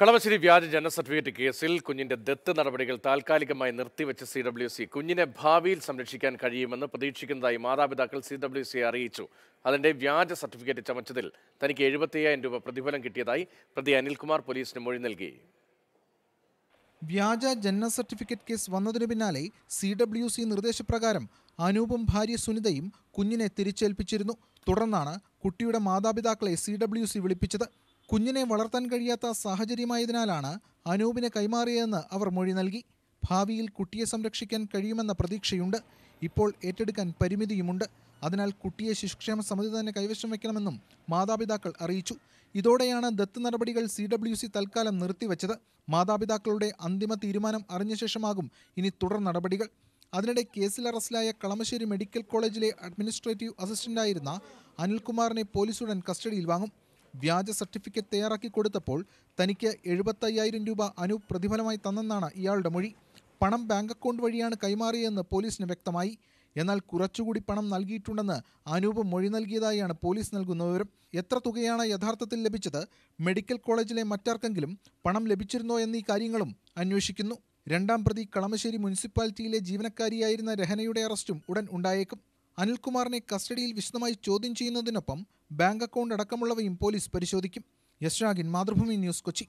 കളവശ്ശേരി വ്യാജ ജനന സർട്ടിഫിക്കറ്റ് കേസിൽ കുഞ്ഞിന്റെ ദത്ത് നടപടികൾ താൽക്കാലികമായി നിർത്തിവെച്ച സി ഡബ്ല്യു സി കുഞ്ഞിനെ ഭാവിയിൽ സംരക്ഷിക്കാൻ കഴിയുമെന്ന് പ്രതീക്ഷിക്കുന്നതായി മാതാപിതാക്കൾ സി ഡബ്ല്യു സിയെ അറിയിച്ചു അതിന്റെ വ്യാജ സർട്ടിഫിക്കറ്റ് ചമച്ചതിൽ തനിക്ക് എഴുപത്തിയ്യായിരം രൂപ പ്രതിഫലം കിട്ടിയതായി പ്രതി അനിൽകുമാർ പോലീസിന് മൊഴി നൽകി വ്യാജ ജനന സർട്ടിഫിക്കറ്റ് കേസ് വന്നതിനു പിന്നാലെ സി ഡബ്ല്യു സി നിർദ്ദേശപ്രകാരം അനൂപും ഭാര്യ സുനിതയും കുഞ്ഞിനെ തിരിച്ചേൽപ്പിച്ചിരുന്നു തുടർന്നാണ് കുട്ടിയുടെ മാതാപിതാക്കളെ സി ഡബ്ല്യു സി വിളിപ്പിച്ചത് കുഞ്ഞിനെ വളർത്താൻ കഴിയാത്ത സാഹചര്യമായതിനാലാണ് അനൂപിനെ കൈമാറിയതെന്ന് അവർ മൊഴി നൽകി ഭാവിയിൽ കുട്ടിയെ സംരക്ഷിക്കാൻ കഴിയുമെന്ന പ്രതീക്ഷയുണ്ട് ഇപ്പോൾ ഏറ്റെടുക്കാൻ പരിമിതിയുമുണ്ട് അതിനാൽ കുട്ടിയെ ശിശുക്ഷേമ സമിതി തന്നെ കൈവശം വയ്ക്കണമെന്നും മാതാപിതാക്കൾ അറിയിച്ചു ഇതോടെയാണ് ദത്ത് നടപടികൾ സി ഡബ്ല്യു സി തൽക്കാലം നിർത്തിവച്ചത് മാതാപിതാക്കളുടെ അന്തിമ തീരുമാനം അറിഞ്ഞ ശേഷമാകും ഇനി തുടർ നടപടികൾ അതിനിടെ കേസിൽ അറസ്റ്റിലായ കളമശ്ശേരി മെഡിക്കൽ കോളേജിലെ അഡ്മിനിസ്ട്രേറ്റീവ് അസിസ്റ്റന്റായിരുന്ന അനിൽകുമാറിനെ പോലീസ് ഉടൻ കസ്റ്റഡിയിൽ വാങ്ങും വ്യാജ സർട്ടിഫിക്കറ്റ് തയ്യാറാക്കി കൊടുത്തപ്പോൾ തനിക്ക് എഴുപത്തയ്യായിരം രൂപ അനു പ്രതിഫലമായി തന്നെന്നാണ് ഇയാളുടെ മൊഴി പണം ബാങ്ക് അക്കൗണ്ട് വഴിയാണ് കൈമാറിയതെന്ന് പോലീസിന് വ്യക്തമായി എന്നാൽ കുറച്ചുകൂടി പണം നൽകിയിട്ടുണ്ടെന്ന് അനൂപ് മൊഴി നൽകിയതായാണ് പോലീസ് നൽകുന്ന വിവരം എത്ര തുകയാണ് യഥാർത്ഥത്തിൽ ലഭിച്ചത് മെഡിക്കൽ കോളേജിലെ മറ്റാർക്കെങ്കിലും പണം ലഭിച്ചിരുന്നോ എന്നീ കാര്യങ്ങളും അന്വേഷിക്കുന്നു രണ്ടാം പ്രതി കളമശ്ശേരി മുനിസിപ്പാലിറ്റിയിലെ ജീവനക്കാരിയായിരുന്ന രഹനയുടെ അറസ്റ്റും ഉടൻ ഉണ്ടായേക്കും അനിൽകുമാറിനെ കസ്റ്റഡിയിൽ വിശദമായി ചോദ്യം ചെയ്യുന്നതിനൊപ്പം ബാങ്ക് അക്കൗണ്ട് അടക്കമുള്ളവയും പോലീസ് പരിശോധിക്കും യശ്രാഗിൻ മാതൃഭൂമി ന്യൂസ് കൊച്ചി